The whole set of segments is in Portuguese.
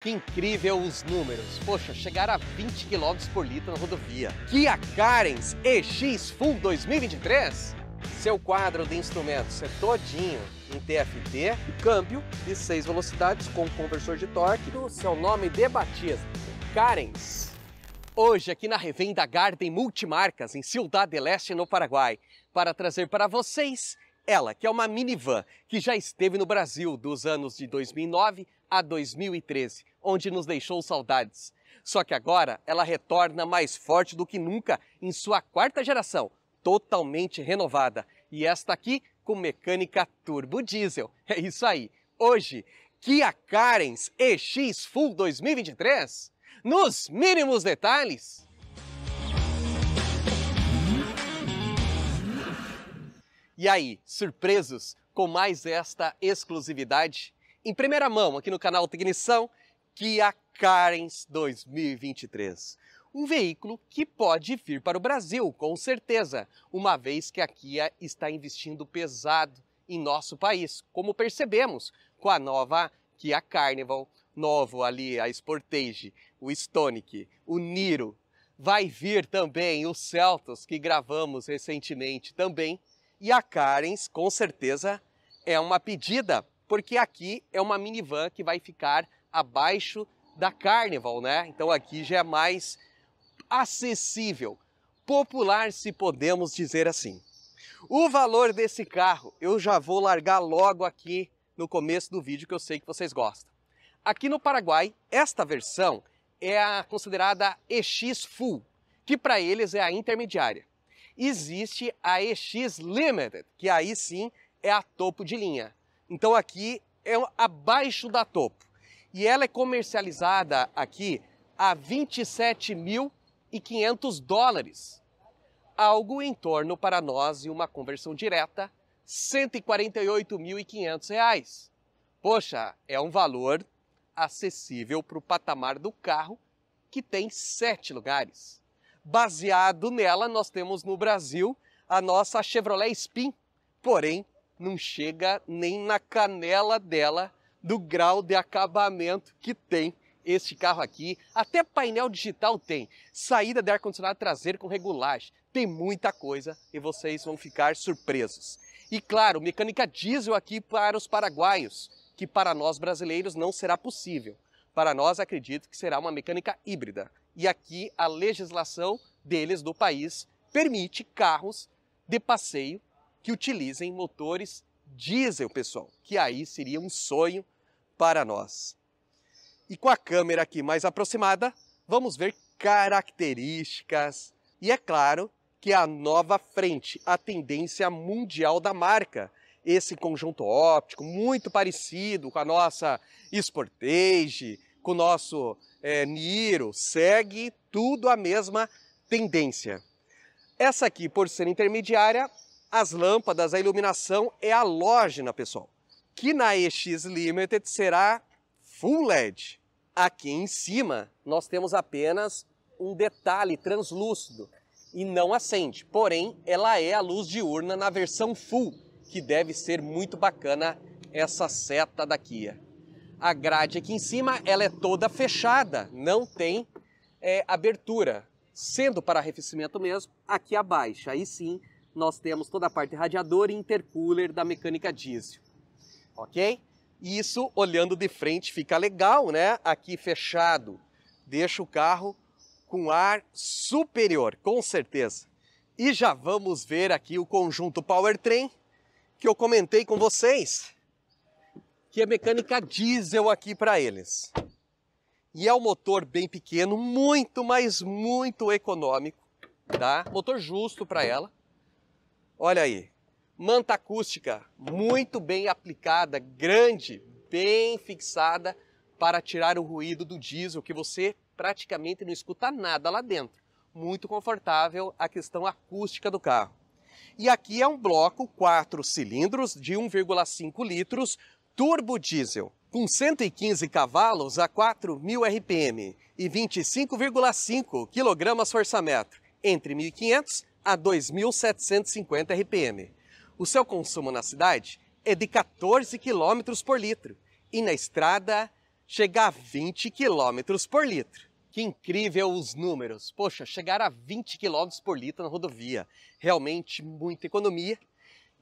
Que incrível os números! Poxa, chegar a 20 km por litro na rodovia. Kia Carens EX Full 2023? Seu quadro de instrumentos é todinho em TFT, câmbio de 6 velocidades com conversor de torque, seu nome de batismo, Carens. Hoje aqui na revenda Garden Multimarcas em Ciudad del Este, no Paraguai, para trazer para vocês ela, que é uma minivan que já esteve no Brasil dos anos de 2009 a 2013 onde nos deixou saudades. Só que agora ela retorna mais forte do que nunca em sua quarta geração, totalmente renovada. E esta aqui com mecânica turbo diesel. É isso aí. Hoje, Kia Carens EX Full 2023 nos mínimos detalhes. E aí, surpresos com mais esta exclusividade? Em primeira mão aqui no canal Tecnição, Kia Carens 2023. Um veículo que pode vir para o Brasil, com certeza, uma vez que a Kia está investindo pesado em nosso país, como percebemos com a nova Kia Carnival, novo ali a Sportage, o Stonic, o Niro. Vai vir também o Celtos que gravamos recentemente também e a Carens, com certeza, é uma pedida, porque aqui é uma minivan que vai ficar abaixo da Carnival, né? Então aqui já é mais acessível, popular se podemos dizer assim. O valor desse carro eu já vou largar logo aqui no começo do vídeo que eu sei que vocês gostam. Aqui no Paraguai, esta versão é a considerada EX Full, que para eles é a intermediária. Existe a EX Limited, que aí sim é a topo de linha. Então aqui é abaixo da topo e ela é comercializada aqui a 27.500 dólares. Algo em torno para nós, e uma conversão direta, 148.500 reais. Poxa, é um valor acessível para o patamar do carro, que tem sete lugares. Baseado nela, nós temos no Brasil a nossa Chevrolet Spin, porém não chega nem na canela dela do grau de acabamento que tem este carro aqui. Até painel digital tem, saída de ar-condicionado traseiro com regulagem. Tem muita coisa e vocês vão ficar surpresos. E claro, mecânica diesel aqui para os paraguaios, que para nós brasileiros não será possível. Para nós, acredito que será uma mecânica híbrida. E aqui a legislação deles do país permite carros de passeio que utilizem motores diesel, pessoal, que aí seria um sonho para nós. E com a câmera aqui mais aproximada, vamos ver características e, é claro, que a nova frente, a tendência mundial da marca. Esse conjunto óptico, muito parecido com a nossa Sportage, com o nosso é, Niro, segue tudo a mesma tendência. Essa aqui, por ser intermediária, as lâmpadas, a iluminação é halógena, né, pessoal que na EX Limited será full LED. Aqui em cima nós temos apenas um detalhe translúcido e não acende, porém ela é a luz diurna na versão full, que deve ser muito bacana essa seta da Kia. A grade aqui em cima ela é toda fechada, não tem é, abertura, sendo para arrefecimento mesmo, aqui abaixo, aí sim nós temos toda a parte radiador e intercooler da mecânica diesel ok? Isso, olhando de frente, fica legal, né? Aqui fechado, deixa o carro com ar superior, com certeza. E já vamos ver aqui o conjunto Powertrain que eu comentei com vocês, que é mecânica diesel aqui para eles. E é um motor bem pequeno, muito, mas muito econômico, tá? Motor justo para ela. Olha aí, Manta acústica, muito bem aplicada, grande, bem fixada para tirar o ruído do diesel que você praticamente não escuta nada lá dentro. Muito confortável a questão acústica do carro. E aqui é um bloco 4 cilindros de 1,5 litros turbo diesel com 115 cavalos a 4.000 RPM e 25,5 kg força-metro, entre 1.500 a 2.750 RPM. O seu consumo na cidade é de 14 km por litro e na estrada chega a 20 km por litro. Que incrível os números! Poxa, chegar a 20 km por litro na rodovia. Realmente muita economia.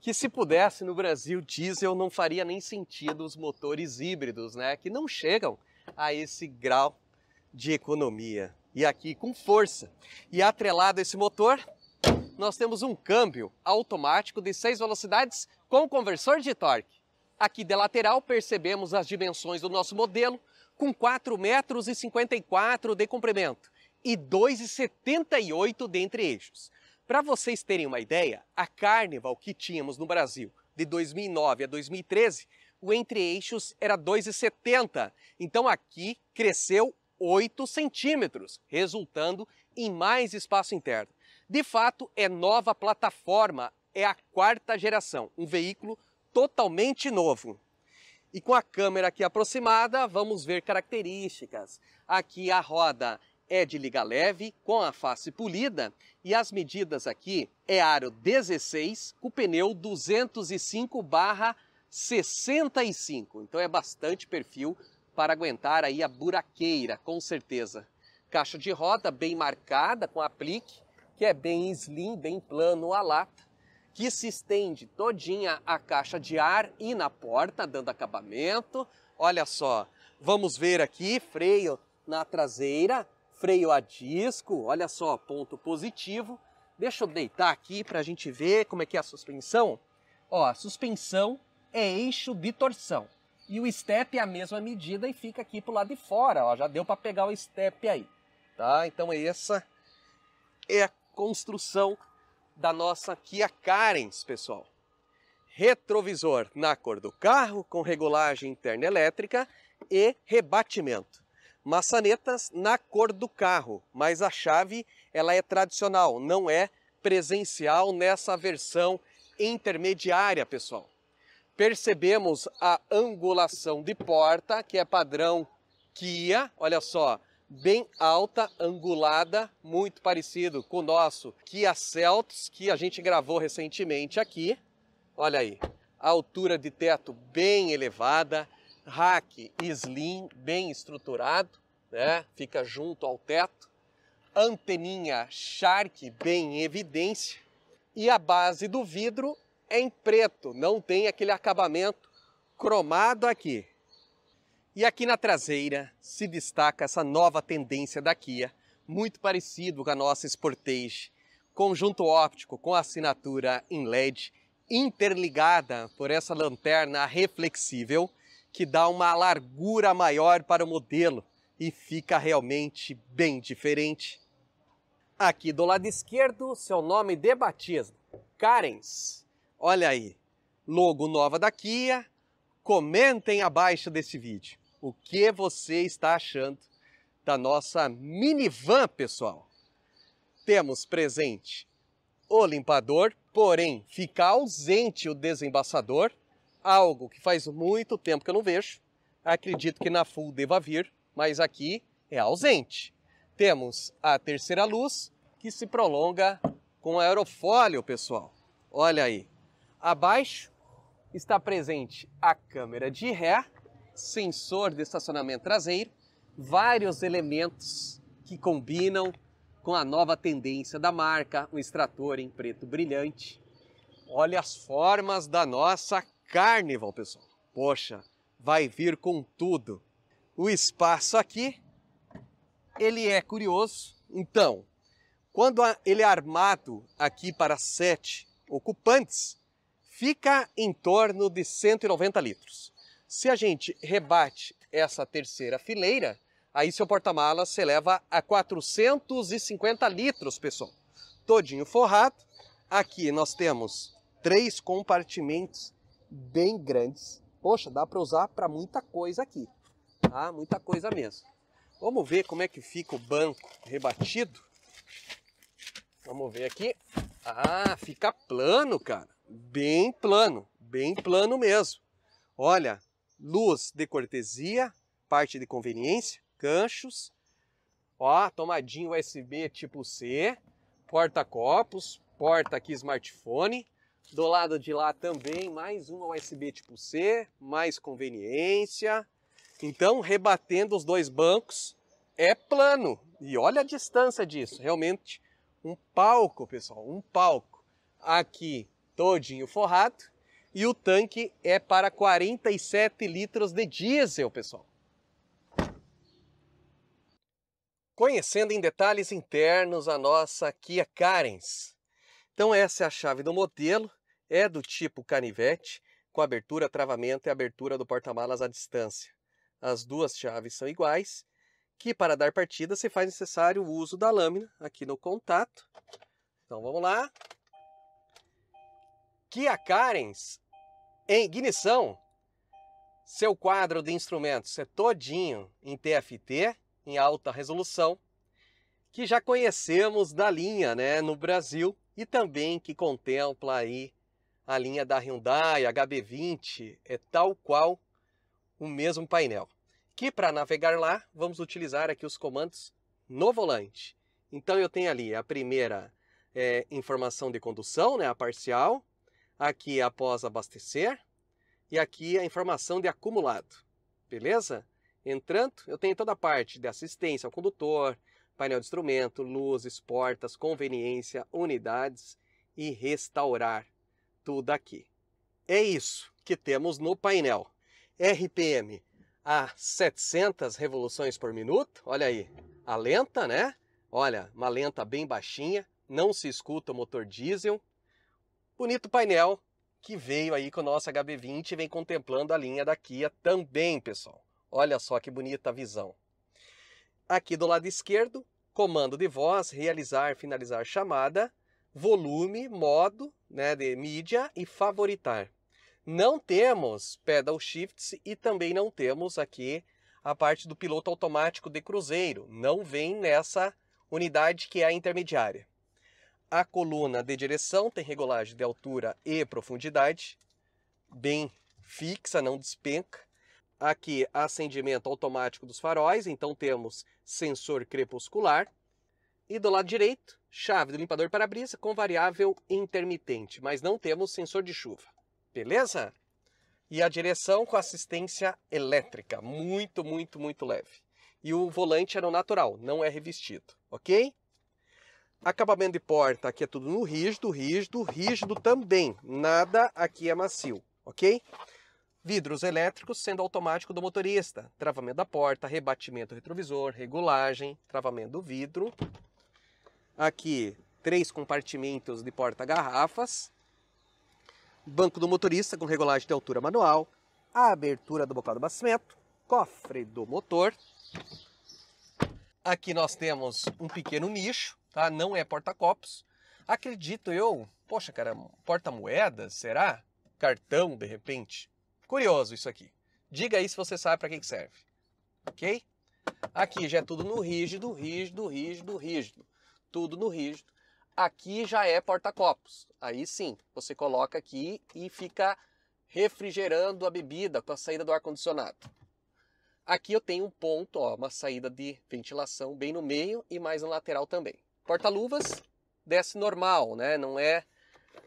Que se pudesse no Brasil, diesel não faria nem sentido os motores híbridos, né? Que não chegam a esse grau de economia. E aqui com força. E atrelado a esse motor, nós temos um câmbio automático de seis velocidades com conversor de torque. Aqui da lateral percebemos as dimensões do nosso modelo, com 4,54 metros e de comprimento e 2,78 de entre-eixos. Para vocês terem uma ideia, a Carnival que tínhamos no Brasil de 2009 a 2013, o entre-eixos era 2,70. Então aqui cresceu 8 centímetros, resultando em mais espaço interno. De fato, é nova plataforma, é a quarta geração, um veículo totalmente novo. E com a câmera aqui aproximada, vamos ver características. Aqui a roda é de liga leve, com a face polida, e as medidas aqui é aro 16 com pneu 205 barra 65. Então é bastante perfil para aguentar aí a buraqueira, com certeza. Caixa de roda bem marcada com aplique, que é bem slim, bem plano a lata, que se estende todinha a caixa de ar e na porta, dando acabamento. Olha só, vamos ver aqui, freio na traseira, freio a disco, olha só, ponto positivo. Deixa eu deitar aqui para a gente ver como é que é a suspensão. Ó, a suspensão é eixo de torção. E o step é a mesma medida e fica aqui pro lado de fora, ó, já deu para pegar o step aí, tá? Então essa é a construção da nossa Kia Carens, pessoal. Retrovisor na cor do carro, com regulagem interna elétrica e rebatimento. Maçanetas na cor do carro, mas a chave ela é tradicional, não é presencial nessa versão intermediária, pessoal. Percebemos a angulação de porta, que é padrão Kia, olha só, bem alta, angulada, muito parecido com o nosso Kia Celtos, que a gente gravou recentemente aqui. Olha aí, altura de teto bem elevada, rack slim bem estruturado, né? Fica junto ao teto. Anteninha Shark bem em evidência. E a base do vidro é em preto, não tem aquele acabamento cromado aqui. E aqui na traseira se destaca essa nova tendência da Kia, muito parecido com a nossa Sportage. Conjunto óptico com assinatura em LED, interligada por essa lanterna reflexível, que dá uma largura maior para o modelo e fica realmente bem diferente. Aqui do lado esquerdo, seu nome de batismo, Karens. Olha aí, logo nova da Kia. Comentem abaixo desse vídeo o que você está achando da nossa minivan, pessoal. Temos presente o limpador, porém fica ausente o desembaçador, algo que faz muito tempo que eu não vejo. Acredito que na full deva vir, mas aqui é ausente. Temos a terceira luz que se prolonga com aerofólio, pessoal. Olha aí. Abaixo está presente a câmera de ré sensor de estacionamento traseiro, vários elementos que combinam com a nova tendência da marca, um extrator em preto brilhante. Olha as formas da nossa Carnival, pessoal. Poxa, vai vir com tudo. O espaço aqui, ele é curioso. Então, quando ele é armado aqui para sete ocupantes, fica em torno de 190 litros. Se a gente rebate essa terceira fileira, aí seu porta-malas se eleva a 450 litros, pessoal. Todinho forrado. Aqui nós temos três compartimentos bem grandes. Poxa, dá para usar para muita coisa aqui. Tá? Muita coisa mesmo. Vamos ver como é que fica o banco rebatido. Vamos ver aqui. Ah, fica plano, cara. Bem plano, bem plano mesmo. Olha, luz de cortesia, parte de conveniência, ganchos, ó, tomadinha USB tipo C, porta-copos, porta aqui smartphone, do lado de lá também mais uma USB tipo C, mais conveniência. Então, rebatendo os dois bancos, é plano. E olha a distância disso, realmente um palco, pessoal, um palco. Aqui todinho forrado e o tanque é para 47 litros de diesel, pessoal. Conhecendo em detalhes internos a nossa Kia Carens. Então essa é a chave do modelo, é do tipo canivete, com abertura, travamento e abertura do porta-malas à distância. As duas chaves são iguais, que para dar partida se faz necessário o uso da lâmina aqui no contato. Então vamos lá. Kia Carens em ignição, seu quadro de instrumentos é todinho em TFT, em alta resolução, que já conhecemos da linha né, no Brasil e também que contempla aí a linha da Hyundai HB20, é tal qual o mesmo painel. Que para navegar lá, vamos utilizar aqui os comandos no volante. Então eu tenho ali a primeira é, informação de condução, né, a parcial, aqui é após abastecer e aqui é a informação de acumulado, beleza? Entrando, eu tenho toda a parte de assistência ao condutor, painel de instrumento, luzes, portas, conveniência, unidades e restaurar tudo aqui. É isso que temos no painel. RPM a 700 revoluções por minuto, olha aí, a lenta, né? Olha, uma lenta bem baixinha, não se escuta o motor diesel, Bonito painel que veio aí com o nosso HB20 e vem contemplando a linha da Kia também, pessoal. Olha só que bonita visão. Aqui do lado esquerdo, comando de voz, realizar, finalizar chamada, volume, modo né, de mídia e favoritar. Não temos pedal shifts e também não temos aqui a parte do piloto automático de cruzeiro. Não vem nessa unidade que é a intermediária. A coluna de direção tem regulagem de altura e profundidade, bem fixa, não despenca. Aqui, acendimento automático dos faróis, então temos sensor crepuscular. E do lado direito, chave do limpador para-brisa com variável intermitente, mas não temos sensor de chuva. Beleza? E a direção com assistência elétrica, muito, muito, muito leve. E o volante era o natural, não é revestido, ok? Acabamento de porta, aqui é tudo no rígido, rígido, rígido também. Nada aqui é macio, ok? Vidros elétricos sendo automático do motorista. Travamento da porta, rebatimento retrovisor, regulagem, travamento do vidro. Aqui, três compartimentos de porta-garrafas. Banco do motorista com regulagem de altura manual. A abertura do bocal do abastecimento. Cofre do motor. Aqui nós temos um pequeno nicho tá? Não é porta-copos. Acredito eu, poxa, cara, porta-moedas, será? Cartão, de repente? Curioso isso aqui. Diga aí se você sabe para que, que serve, ok? Aqui já é tudo no rígido, rígido, rígido, rígido. Tudo no rígido. Aqui já é porta-copos. Aí sim, você coloca aqui e fica refrigerando a bebida com a saída do ar-condicionado. Aqui eu tenho um ponto, ó, uma saída de ventilação bem no meio e mais na lateral também porta-luvas desce normal, né? Não é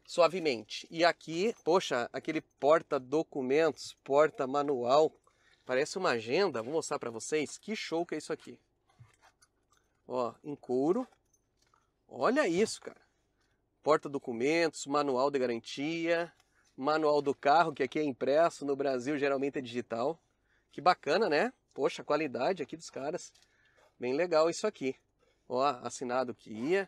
suavemente. E aqui, poxa, aquele porta-documentos, porta-manual, parece uma agenda. Vou mostrar para vocês que show que é isso aqui. Ó, em couro. Olha isso, cara. Porta-documentos, manual de garantia, manual do carro, que aqui é impresso, no Brasil geralmente é digital. Que bacana, né? Poxa, a qualidade aqui dos caras. Bem legal isso aqui ó, assinado que ia.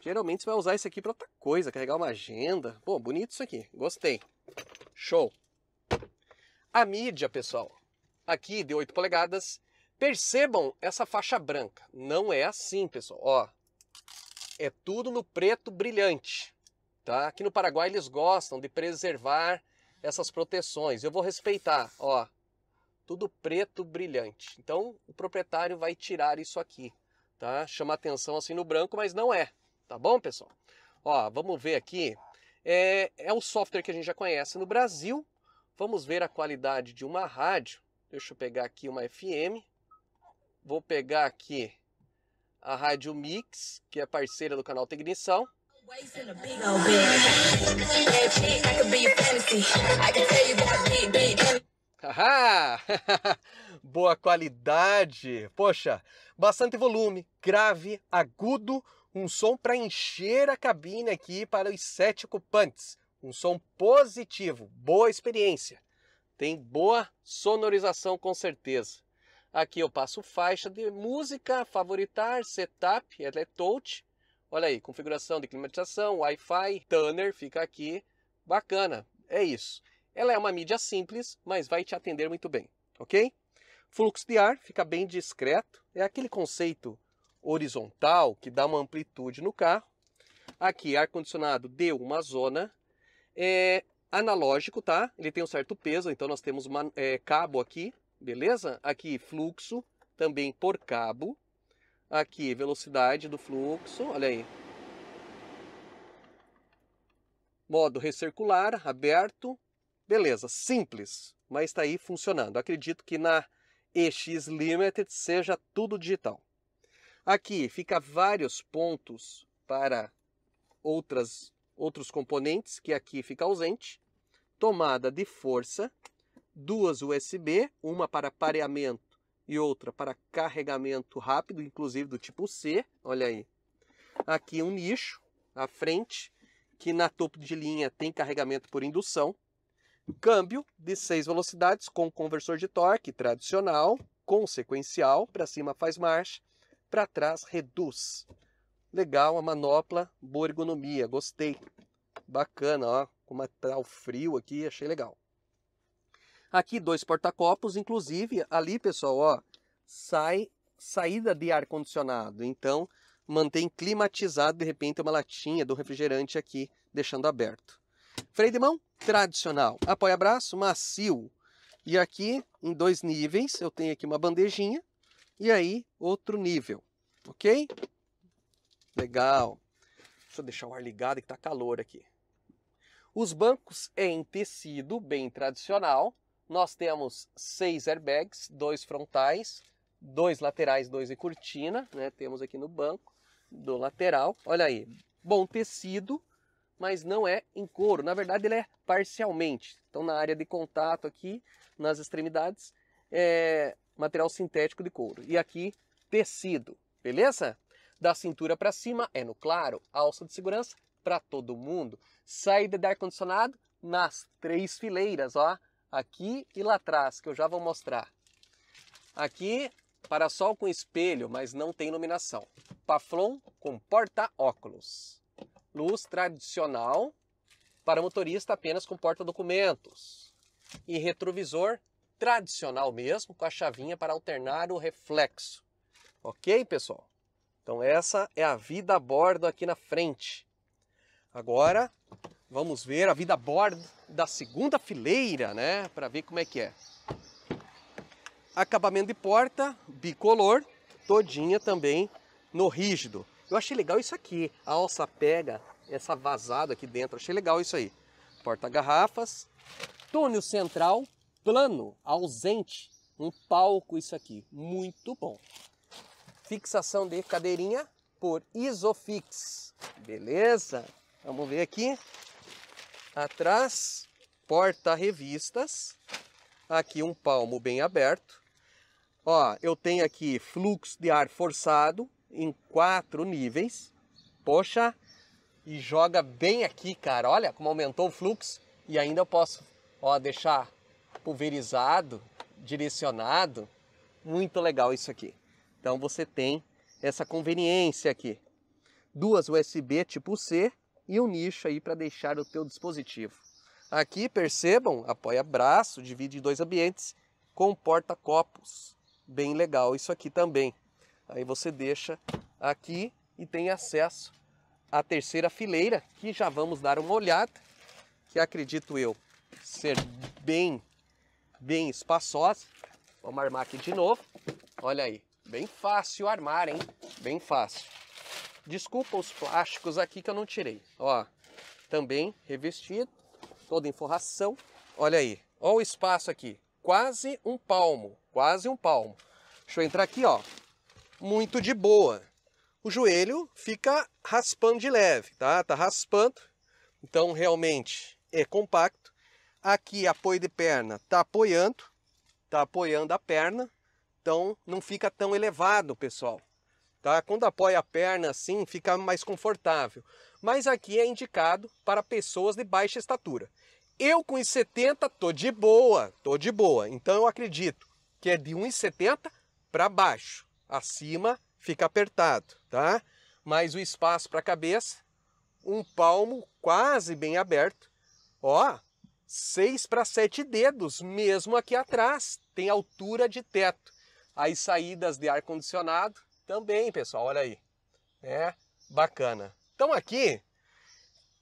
Geralmente você vai usar isso aqui para outra coisa, carregar uma agenda. Pô, bonito isso aqui, gostei. Show. A mídia, pessoal, aqui de 8 polegadas. Percebam essa faixa branca. Não é assim, pessoal. Ó, é tudo no preto brilhante. Tá? Aqui no Paraguai eles gostam de preservar essas proteções. Eu vou respeitar, ó, tudo preto brilhante. Então o proprietário vai tirar isso aqui tá? Chama atenção assim no branco, mas não é, tá bom, pessoal? Ó, vamos ver aqui. É, é o software que a gente já conhece no Brasil. Vamos ver a qualidade de uma rádio. Deixa eu pegar aqui uma FM. Vou pegar aqui a Rádio Mix, que é parceira do canal Tecnição. Haha! Boa qualidade! Poxa, bastante volume, grave, agudo, um som para encher a cabine aqui para os sete ocupantes. Um som positivo, boa experiência. Tem boa sonorização com certeza. Aqui eu passo faixa de música, favoritar, setup, ela é touch. Olha aí, configuração de climatização, Wi-Fi, Tanner fica aqui. Bacana, é isso. Ela é uma mídia simples, mas vai te atender muito bem, ok? Fluxo de ar fica bem discreto, é aquele conceito horizontal que dá uma amplitude no carro. Aqui, ar-condicionado deu uma zona. É analógico, tá? Ele tem um certo peso, então nós temos uma, é, cabo aqui, beleza? Aqui, fluxo, também por cabo. Aqui, velocidade do fluxo, olha aí. Modo recircular, aberto, Beleza, simples, mas está aí funcionando. Acredito que na EX Limited seja tudo digital. Aqui fica vários pontos para outras, outros componentes, que aqui fica ausente. Tomada de força, duas USB, uma para pareamento e outra para carregamento rápido, inclusive do tipo C, olha aí. Aqui um nicho à frente, que na topo de linha tem carregamento por indução, Câmbio de seis velocidades com conversor de torque tradicional, com sequencial. para cima faz marcha, para trás reduz. Legal a manopla, boa ergonomia, gostei. Bacana, ó, como está o frio aqui, achei legal. Aqui dois porta-copos, inclusive ali, pessoal, ó, sai saída de ar condicionado, então mantém climatizado de repente uma latinha do refrigerante aqui, deixando aberto. Freio de mão tradicional, apoio braço macio. E aqui, em dois níveis, eu tenho aqui uma bandejinha e aí outro nível, ok? Legal. Deixa eu deixar o ar ligado que tá calor aqui. Os bancos é em tecido, bem tradicional. Nós temos seis airbags, dois frontais, dois laterais, dois em cortina, né? Temos aqui no banco do lateral. Olha aí, bom tecido, mas não é em couro. Na verdade, ele é parcialmente. Então, na área de contato aqui, nas extremidades, é material sintético de couro. E aqui, tecido. Beleza? Da cintura para cima é no claro, alça de segurança para todo mundo. Saída de ar-condicionado nas três fileiras, ó. Aqui e lá atrás, que eu já vou mostrar. Aqui, parasol com espelho, mas não tem iluminação. Paflon com porta-óculos luz tradicional para motorista apenas com porta-documentos e retrovisor tradicional mesmo, com a chavinha para alternar o reflexo. Ok, pessoal? Então essa é a vida a bordo aqui na frente. Agora vamos ver a vida a bordo da segunda fileira, né? Para ver como é que é. Acabamento de porta bicolor, todinha também no rígido. Eu achei legal isso aqui. A alça pega essa vazada aqui dentro. Achei legal isso aí. Porta-garrafas. Túnel central plano, ausente. Um palco isso aqui. Muito bom. Fixação de cadeirinha por Isofix. Beleza? Vamos ver aqui. Atrás, porta-revistas. Aqui um palmo bem aberto. Ó, eu tenho aqui fluxo de ar forçado, em quatro níveis. Poxa, e joga bem aqui, cara. Olha como aumentou o fluxo e ainda eu posso ó, deixar pulverizado, direcionado. Muito legal isso aqui. Então você tem essa conveniência aqui. Duas USB tipo C e um nicho aí para deixar o teu dispositivo. Aqui, percebam, apoia braço, divide em dois ambientes com porta-copos. Bem legal isso aqui também. Aí você deixa aqui e tem acesso à terceira fileira, que já vamos dar uma olhada, que acredito eu ser bem, bem espaçosa. Vamos armar aqui de novo. Olha aí, bem fácil armar, hein? Bem fácil. Desculpa os plásticos aqui que eu não tirei. Ó, também revestido, toda forração. Olha aí, ó o espaço aqui, quase um palmo, quase um palmo. Deixa eu entrar aqui, ó muito de boa. O joelho fica raspando de leve, tá? Tá raspando, então realmente é compacto. Aqui apoio de perna tá apoiando, tá apoiando a perna, então não fica tão elevado, pessoal. Tá? Quando apoia a perna assim, fica mais confortável. Mas aqui é indicado para pessoas de baixa estatura. Eu com 1,70 tô de boa, tô de boa. Então eu acredito que é de 1,70 para baixo. Acima fica apertado, tá? Mas o espaço para a cabeça, um palmo quase bem aberto. Ó, seis para sete dedos, mesmo aqui atrás. Tem altura de teto. As saídas de ar-condicionado também, pessoal, olha aí. É bacana. Então aqui,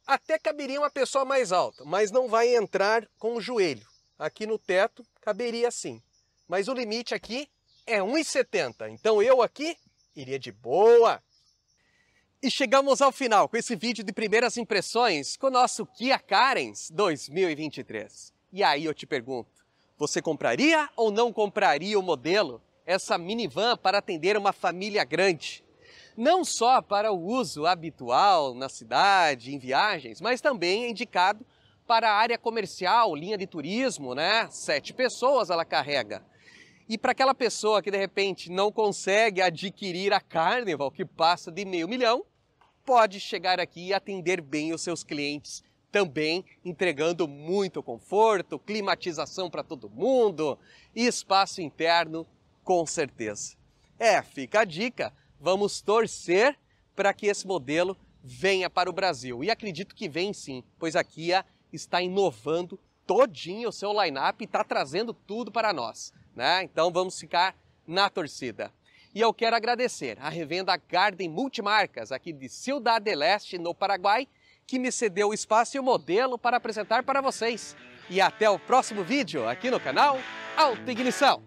até caberia uma pessoa mais alta, mas não vai entrar com o joelho. Aqui no teto, caberia sim. Mas o limite aqui é 1,70, então eu aqui iria de boa. E chegamos ao final com esse vídeo de primeiras impressões com o nosso Kia Carens 2023. E aí eu te pergunto, você compraria ou não compraria o modelo, essa minivan para atender uma família grande? Não só para o uso habitual na cidade, em viagens, mas também é indicado para a área comercial, linha de turismo, né? Sete pessoas ela carrega. E para aquela pessoa que de repente não consegue adquirir a Carnival, que passa de meio milhão, pode chegar aqui e atender bem os seus clientes também, entregando muito conforto, climatização para todo mundo e espaço interno, com certeza. É, fica a dica, vamos torcer para que esse modelo venha para o Brasil. E acredito que vem sim, pois a Kia está inovando todinho o seu line-up e está trazendo tudo para nós né? Então vamos ficar na torcida. E eu quero agradecer à revenda Garden Multimarcas, aqui de Ciudad del Este, no Paraguai, que me cedeu o espaço e o modelo para apresentar para vocês. E até o próximo vídeo aqui no canal Alta Ignição!